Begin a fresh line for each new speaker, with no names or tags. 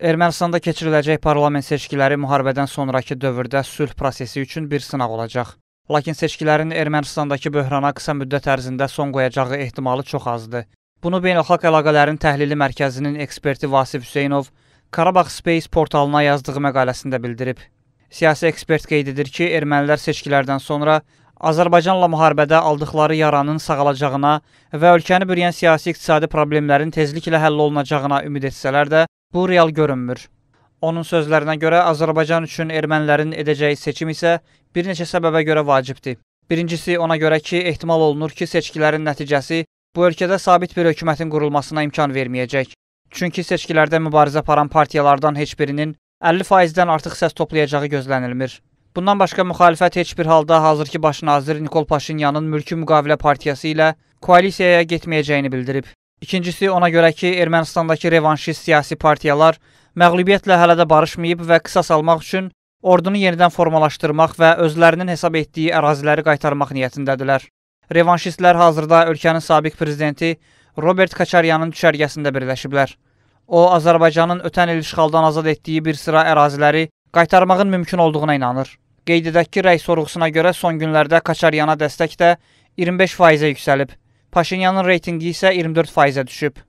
Ermənistanda keçiriləcək parlament seçkiləri müharibədən sonrakı dövrdə sülh prosesi üçün bir sınaq olacaq. Lakin seçkilərin Ermənistandakı böhrana qısa müddət ərzində son qoyacağı ehtimalı çox azdır. Bunu Beynəlxalq Əlaqələrin Təhlili Mərkəzinin eksperti Vasif Hüseynov Qarabağ Space portalına yazdığı məqaləsində bildirib. Siyasi ekspert qeyd edir ki, ermənilər seçkilərdən sonra Azərbaycanla müharibədə aldıqları yaranın sağalacağına və ölkəni bürüyən siyasi-iqtisadi problemlərin tezliklə həll olunacağına ümid etsələr də, Bu real görünmür. Onun sözlərinə görə Azərbaycan üçün ermənilərin edəcəyi seçim isə bir neçə səbəbə görə vacibdir. Birincisi ona görə ki, ehtimal olunur ki, seçkilərin nəticəsi bu ölkədə sabit bir hökumətin qurulmasına imkan verməyəcək. Çünki seçkilərdə mübarizə aparan partiyalardan heç birinin 50%-dən artıq səs toplayacağı gözlənilmir. Bundan başqa müxalifət heç bir halda hazırki baş nazir Nikol Paşinyanın mülki müqavilə partiyası ilə koalisiyaya getməyəcəyini bildirib. İkincisi ona görə ki, Ermənistandakı revanşist siyasi partiyalar məğlubiyyətlə hələ də barışmayıb və qisas almaq üçün ordunu yenidən formalaşdırmaq və özlərinin hesab etdiyi əraziləri qaytarmaq niyyətindədirlər. Revanşistlər hazırda ölkənin sabiq prezidenti Robert Kaçaryanın düşərgəsində birləşiblər. O, Azərbaycanın ötən il işğaldan azad etdiyi bir sıra əraziləri qaytarmağın mümkün olduğuna inanır. Qeyd edək ki, rəy sorğusuna görə son günlərdə Kaçaryana dəstək də 25%-ə yüksəlib. Paşinyanın reytingi isə 24%-ə düşüb.